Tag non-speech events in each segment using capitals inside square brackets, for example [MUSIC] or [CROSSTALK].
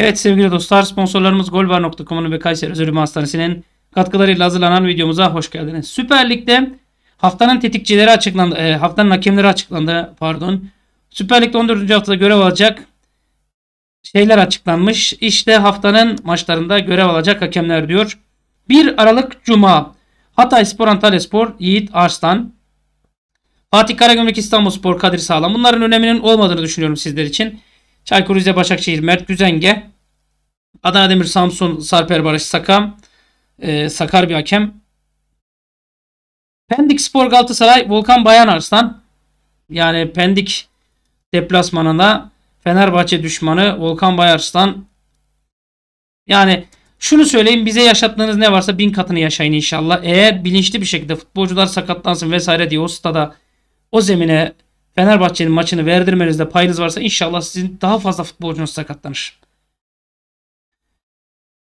Evet sevgili dostlar sponsorlarımız golbar.com'un ve Kayseri Özel Hastanesi'nin katkılarıyla hazırlanan videomuza hoş geldiniz. Süper Lig'de haftanın tetikçileri açıklandı, e, haftanın hakemleri açıklandı pardon. Süper Lig'de 14. haftada görev alacak şeyler açıklanmış. İşte haftanın maçlarında görev alacak hakemler diyor. 1 Aralık Cuma Hatay Spor Antalya Spor Yiğit Arslan Fatih Karagümrük İstanbul Spor Kadir Sağlam bunların öneminin olmadığını düşünüyorum sizler için. Çaykur Rize Başakşehir Mert Güzenge Adana Demir Samsun Sarper Barış Sakam. Ee, Sakar bir hakem. Pendik Spor Galatasaray Volkan Bayan Arslan. Yani Pendik deplasmanında Fenerbahçe düşmanı Volkan Bayarslan. Yani şunu söyleyeyim bize yaşattığınız ne varsa bin katını yaşayın inşallah. Eğer bilinçli bir şekilde futbolcular sakatlansın vesaire diye o stada o zemine Fenerbahçe'nin maçını verdirmenizde payınız varsa inşallah sizin daha fazla futbolcunuz sakatlanır.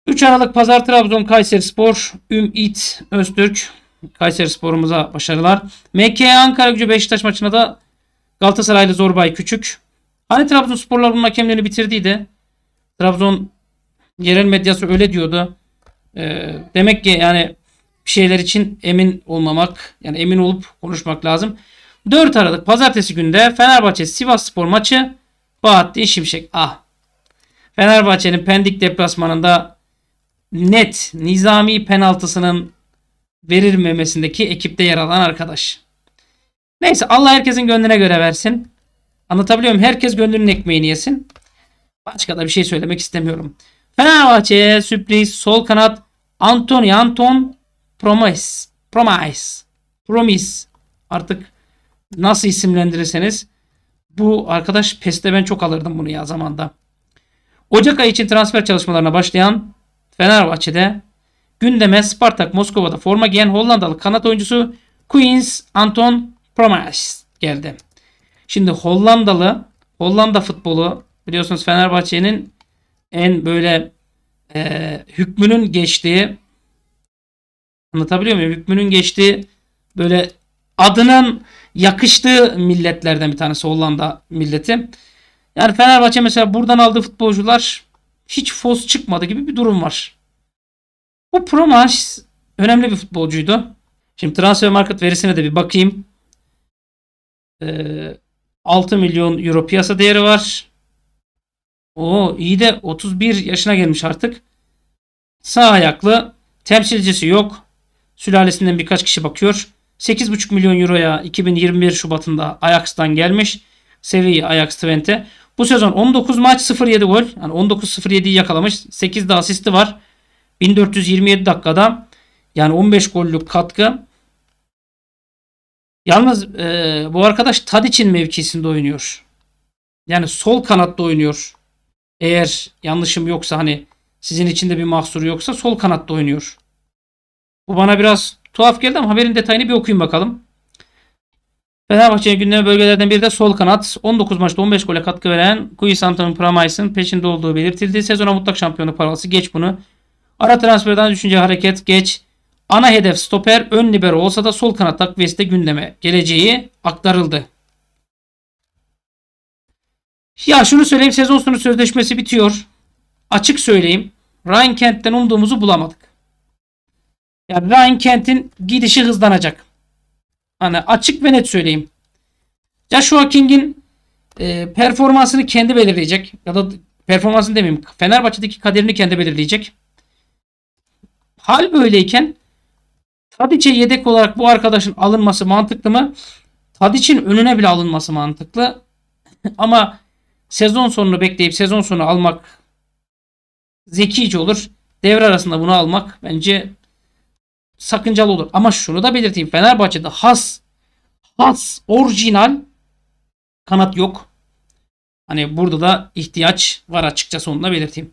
3 Aralık Pazar Trabzon Kayseri Spor Üm İt Öztürk Kayseri Spor'umuza başarılar. MK Ankara Gücü Beşiktaş maçına da Galatasaraylı Zorbay Küçük. Hani Trabzon Trabzonsporlar bunun hakemlerini bitirdiydi. Trabzon yerel medyası öyle diyordu. Ee, demek ki yani bir şeyler için emin olmamak yani emin olup konuşmak lazım. 4 Aralık pazartesi günde Fenerbahçe Sivas Spor maçı Bahattin Şimşek. Ah. Fenerbahçe'nin Pendik deplasmanında net nizami penaltısının verilmemesindeki ekipte yer alan arkadaş. Neyse Allah herkesin gönlüne göre versin. Anlatabiliyorum herkes gönlünün ekmeğini yesin. Başka da bir şey söylemek istemiyorum. Fenerbahçe'ye sürpriz sol kanat Antonio Anton Promise. Promise. Promise. Artık nasıl isimlendirirseniz bu arkadaş PES'te ben çok alırdım bunu ya zamanda. Ocak ayı için transfer çalışmalarına başlayan Fenerbahçe'de gündeme Spartak Moskova'da forma giyen Hollandalı kanat oyuncusu Queens Anton Promes geldi. Şimdi Hollandalı Hollanda futbolu biliyorsunuz Fenerbahçe'nin en böyle e, hükmünün geçtiği anlatabiliyor muyum? Hükmünün geçtiği böyle adının yakıştığı milletlerden bir tanesi Hollanda milleti. Yani Fenerbahçe mesela buradan aldığı futbolcular hiç fos çıkmadı gibi bir durum var. Bu Promaş önemli bir futbolcuydu. Şimdi transfer market verisine de bir bakayım. Ee, 6 milyon euro piyasa değeri var. O iyi de 31 yaşına gelmiş artık. Sağ ayaklı. Temsilcisi yok. Sülalesinden birkaç kişi bakıyor. 8,5 milyon euroya 2021 Şubat'ında Ajax'tan gelmiş. Sevilla Ajax Twente. Bu sezon 19 maç 0-7 gol. Yani 19-0-7'yi yakalamış. 8 de asisti var. 1427 dakikada. Yani 15 gollük katkı. Yalnız e, bu arkadaş Tadic'in mevkisinde oynuyor. Yani sol kanatta oynuyor. Eğer yanlışım yoksa hani sizin içinde bir mahsuru yoksa sol kanatta oynuyor. Bu bana biraz Tuhaf geldi ama haberin detayını bir okuyun bakalım. Fenerbahçe'nin gündeme bölgelerden biri de sol kanat. 19 maçta 15 gole katkı veren Guis Anton'un peşinde olduğu belirtildi. Sezona mutlak şampiyonu parası geç bunu. Ara transferden düşünce hareket geç. Ana hedef stoper ön libero olsa da sol kanat takviyesi de gündeme geleceği aktarıldı. Ya şunu söyleyeyim sezon sonu sözleşmesi bitiyor. Açık söyleyeyim. Ryan Kent'ten umduğumuzu bulamadık. Yani Ryan Kent'in gidişi hızlanacak. Hani açık ve net söyleyeyim. Joshua King'in e, performansını kendi belirleyecek. Ya da performansını demeyeyim. Fenerbahçe'deki kaderini kendi belirleyecek. Hal böyleyken Tadiç'e yedek olarak bu arkadaşın alınması mantıklı mı? Tadiç'in önüne bile alınması mantıklı. [LAUGHS] Ama sezon sonunu bekleyip sezon sonu almak zekice olur. Devre arasında bunu almak bence sakıncalı olur. Ama şunu da belirteyim. Fenerbahçe'de has has orijinal kanat yok. Hani burada da ihtiyaç var açıkçası onu da belirteyim.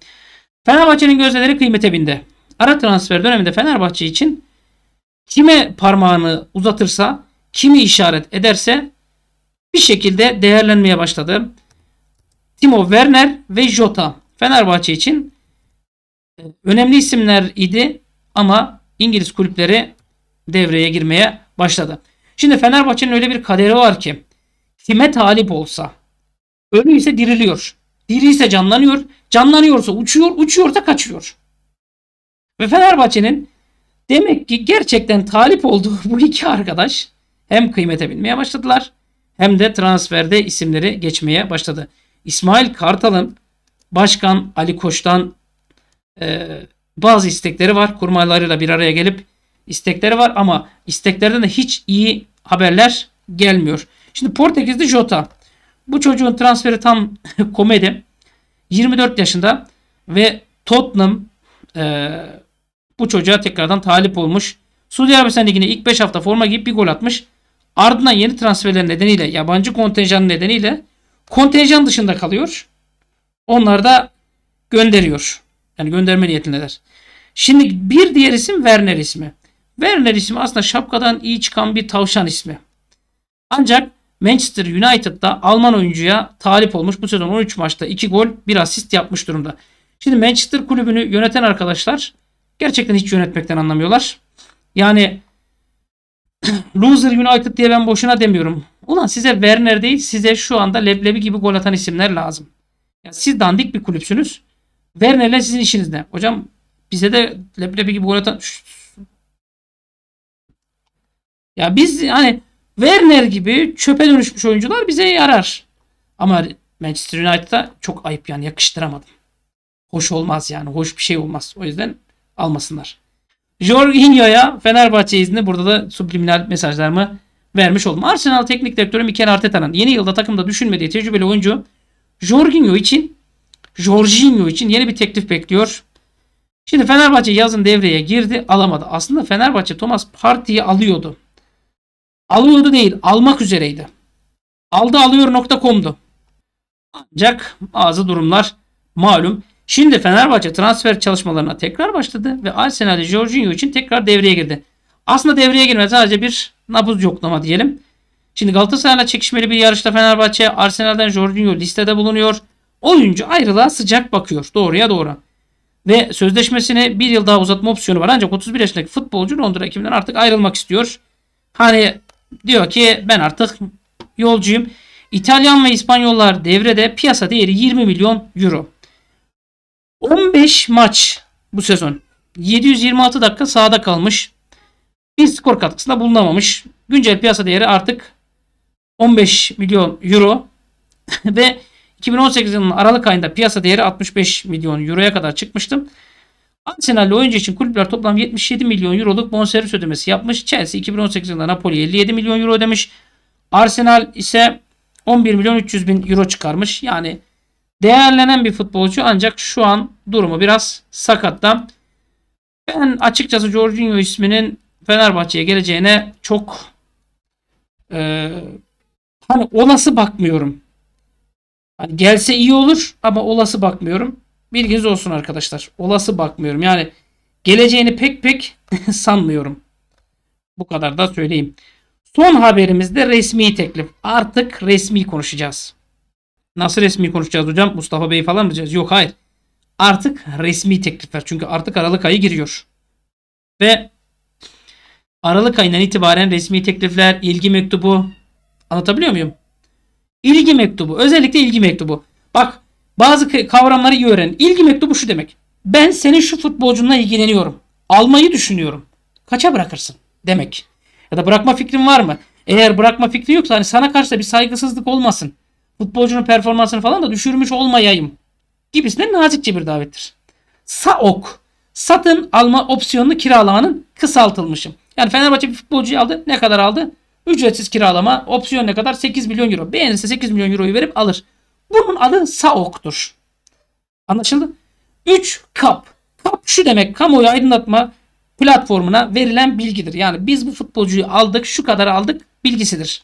Fenerbahçe'nin gözleri kıymete bindi. Ara transfer döneminde Fenerbahçe için kime parmağını uzatırsa, kimi işaret ederse bir şekilde değerlenmeye başladı. Timo Werner ve Jota Fenerbahçe için e, önemli isimler idi ama İngiliz kulüpleri devreye girmeye başladı. Şimdi Fenerbahçe'nin öyle bir kaderi var ki kime talip olsa ölüyse diriliyor. Diri canlanıyor. Canlanıyorsa uçuyor. uçuyor da kaçıyor. Ve Fenerbahçe'nin demek ki gerçekten talip olduğu [LAUGHS] bu iki arkadaş hem kıymete binmeye başladılar hem de transferde isimleri geçmeye başladı. İsmail Kartal'ın Başkan Ali Koç'tan e, bazı istekleri var. Kurmaylarıyla bir araya gelip istekleri var ama isteklerden de hiç iyi haberler gelmiyor. Şimdi Portekizli Jota. Bu çocuğun transferi tam [LAUGHS] komedi. 24 yaşında ve Tottenham e, bu çocuğa tekrardan talip olmuş. Suudi Arabistan Ligi'ne ilk 5 hafta forma giyip bir gol atmış. Ardından yeni transferler nedeniyle yabancı kontenjan nedeniyle kontenjan dışında kalıyor. Onlar da gönderiyor. Yani gönderme niyetindeler. Şimdi bir diğer isim Werner ismi. Werner ismi aslında şapkadan iyi çıkan bir tavşan ismi. Ancak Manchester United'da Alman oyuncuya talip olmuş. Bu sezon 13 maçta 2 gol 1 asist yapmış durumda. Şimdi Manchester kulübünü yöneten arkadaşlar gerçekten hiç yönetmekten anlamıyorlar. Yani [CLEARS THROAT] Loser United diye ben boşuna demiyorum. Ulan size Werner değil size şu anda leblebi gibi gol atan isimler lazım. Yani siz dandik bir kulüpsünüz. Werner'le sizin işiniz ne? Hocam bize de leblebi gibi gol atan ya biz hani Werner gibi çöpe dönüşmüş oyuncular bize yarar. Ama Manchester United'a çok ayıp yani yakıştıramadım. Hoş olmaz yani. Hoş bir şey olmaz. O yüzden almasınlar. Jorginho'ya Fenerbahçe izni burada da subliminal mesajlarımı vermiş oldum. Arsenal teknik direktörü Mikel Arteta'nın yeni yılda takımda düşünmediği tecrübeli oyuncu Jorginho için Jorginho için yeni bir teklif bekliyor. Şimdi Fenerbahçe yazın devreye girdi alamadı. Aslında Fenerbahçe Thomas Parti'yi alıyordu. Alıyordu değil almak üzereydi. Aldı alıyor nokta.com'du. Ancak bazı durumlar malum. Şimdi Fenerbahçe transfer çalışmalarına tekrar başladı ve Arsenal'de Jorginho için tekrar devreye girdi. Aslında devreye girmez sadece bir nabız yoklama diyelim. Şimdi Galatasaray'la çekişmeli bir yarışta Fenerbahçe Arsenal'den Jorginho listede bulunuyor. Oyuncu ayrılığa sıcak bakıyor doğruya doğru. Ve sözleşmesini bir yıl daha uzatma opsiyonu var. Ancak 31 yaşındaki futbolcu Londra ekibinden artık ayrılmak istiyor. Hani diyor ki ben artık yolcuyum. İtalyan ve İspanyollar devrede piyasa değeri 20 milyon euro. 15 maç bu sezon. 726 dakika sahada kalmış. Bir skor katkısında bulunamamış. Güncel piyasa değeri artık 15 milyon euro [LAUGHS] ve 2018 yılının Aralık ayında piyasa değeri 65 milyon euroya kadar çıkmıştım. Arsenal'li oyuncu için kulüpler toplam 77 milyon euroluk bonservis ödemesi yapmış. Chelsea 2018 yılında Napoli'ye 57 milyon euro ödemiş. Arsenal ise 11 milyon 300 bin euro çıkarmış. Yani değerlenen bir futbolcu ancak şu an durumu biraz sakatta. Ben açıkçası Jorginho isminin Fenerbahçe'ye geleceğine çok e, hani olası bakmıyorum. Hani gelse iyi olur ama olası bakmıyorum. Bilginiz olsun arkadaşlar. Olası bakmıyorum. Yani geleceğini pek pek [LAUGHS] sanmıyorum. Bu kadar da söyleyeyim. Son haberimizde resmi teklif. Artık resmi konuşacağız. Nasıl resmi konuşacağız hocam? Mustafa Bey falan mı diyeceğiz? Yok hayır. Artık resmi teklifler. Çünkü artık Aralık ayı giriyor. Ve Aralık ayından itibaren resmi teklifler, ilgi mektubu anlatabiliyor muyum? İlgi mektubu. Özellikle ilgi mektubu. Bak bazı kavramları iyi öğrenin. İlgi mektubu şu demek. Ben senin şu futbolcunla ilgileniyorum. Almayı düşünüyorum. Kaça bırakırsın demek. Ya da bırakma fikrin var mı? Eğer bırakma fikri yoksa hani sana karşı da bir saygısızlık olmasın. Futbolcunun performansını falan da düşürmüş olmayayım. Gibisinden nazikçe bir davettir. Saok. Satın alma opsiyonunu kiralamanın kısaltılmışım. Yani Fenerbahçe bir futbolcuyu aldı. Ne kadar aldı? Ücretsiz kiralama opsiyon ne kadar? 8 milyon euro. Beğenirse 8 milyon euroyu verip alır. Bunun adı SAOK'tur. Anlaşıldı? 3 kap. Kap şu demek kamuoyu aydınlatma platformuna verilen bilgidir. Yani biz bu futbolcuyu aldık şu kadar aldık bilgisidir.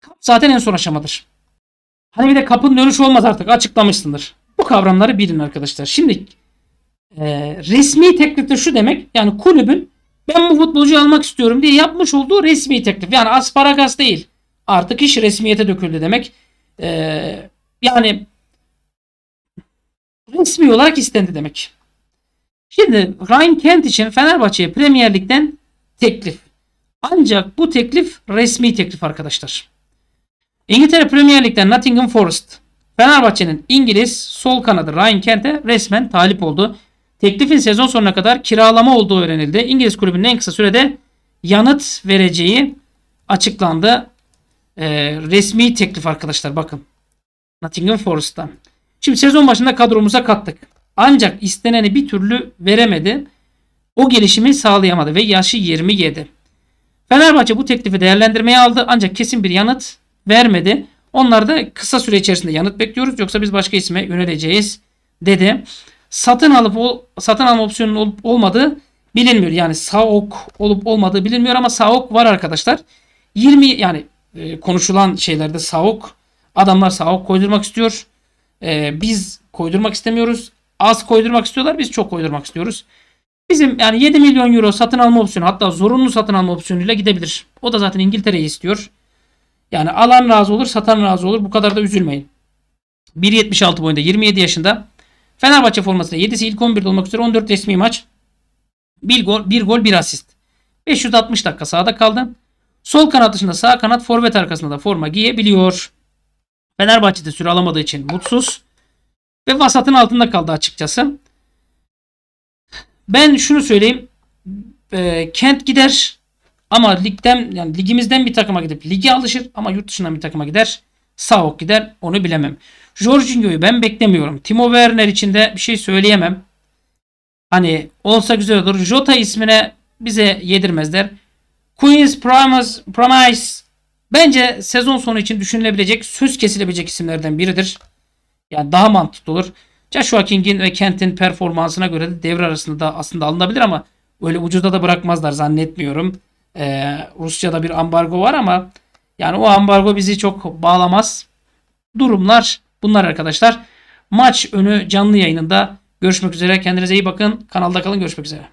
Kap zaten en son aşamadır. Hani bir de kapın dönüşü olmaz artık açıklamışsındır. Bu kavramları bilin arkadaşlar. Şimdi e, resmi teklifte şu demek yani kulübün ben bu futbolcuyu almak istiyorum diye yapmış olduğu resmi teklif. Yani asparagas değil. Artık iş resmiyete döküldü demek. Ee, yani resmi olarak istendi demek. Şimdi Ryan Kent için Fenerbahçe'ye Premier Lig'den teklif. Ancak bu teklif resmi teklif arkadaşlar. İngiltere Premier Lig'den Nottingham Forest Fenerbahçe'nin İngiliz sol kanadı Ryan Kent'e resmen talip oldu. Teklifin sezon sonuna kadar kiralama olduğu öğrenildi. İngiliz kulübünün en kısa sürede yanıt vereceği açıklandı. E, resmi teklif arkadaşlar bakın. Nottingham Forest'tan. Şimdi sezon başında kadromuza kattık. Ancak isteneni bir türlü veremedi. O gelişimi sağlayamadı ve yaşı 27. Fenerbahçe bu teklifi değerlendirmeye aldı ancak kesin bir yanıt vermedi. Onlar da kısa süre içerisinde yanıt bekliyoruz yoksa biz başka isme yöneleceğiz dedi satın alıp ol, satın alma opsiyonunun olup olmadığı bilinmiyor. Yani SAOK olup olmadığı bilinmiyor ama SAOK var arkadaşlar. 20 yani e, konuşulan şeylerde SAOK adamlar SAOK koydurmak istiyor. E, biz koydurmak istemiyoruz. Az koydurmak istiyorlar biz çok koydurmak istiyoruz. Bizim yani 7 milyon euro satın alma opsiyonu hatta zorunlu satın alma opsiyonuyla gidebilir. O da zaten İngiltere'yi istiyor. Yani alan razı olur satan razı olur bu kadar da üzülmeyin. 1.76 boyunda 27 yaşında Fenerbahçe formasında 7'si ilk 11'de olmak üzere 14 resmi maç. bir gol bir gol 1 asist. 560 dakika sahada kaldı. Sol kanat dışında sağ kanat forvet arkasında da forma giyebiliyor. Fenerbahçe'de süre alamadığı için mutsuz. Ve vasatın altında kaldı açıkçası. Ben şunu söyleyeyim. E, Kent gider ama ligden yani ligimizden bir takıma gidip ligi alışır ama yurt dışından bir takıma gider sağ ok gider onu bilemem. Jorginho'yu ben beklemiyorum. Timo Werner için de bir şey söyleyemem. Hani olsa güzel olur. Jota ismine bize yedirmezler. Queens Promise, Promise bence sezon sonu için düşünülebilecek, söz kesilebilecek isimlerden biridir. Yani daha mantıklı olur. Joshua King'in ve Kent'in performansına göre de devre arasında da aslında alınabilir ama öyle ucuda da bırakmazlar zannetmiyorum. Ee, Rusya'da bir ambargo var ama yani o ambargo bizi çok bağlamaz. Durumlar bunlar arkadaşlar. Maç önü canlı yayınında görüşmek üzere. Kendinize iyi bakın. Kanalda kalın. Görüşmek üzere.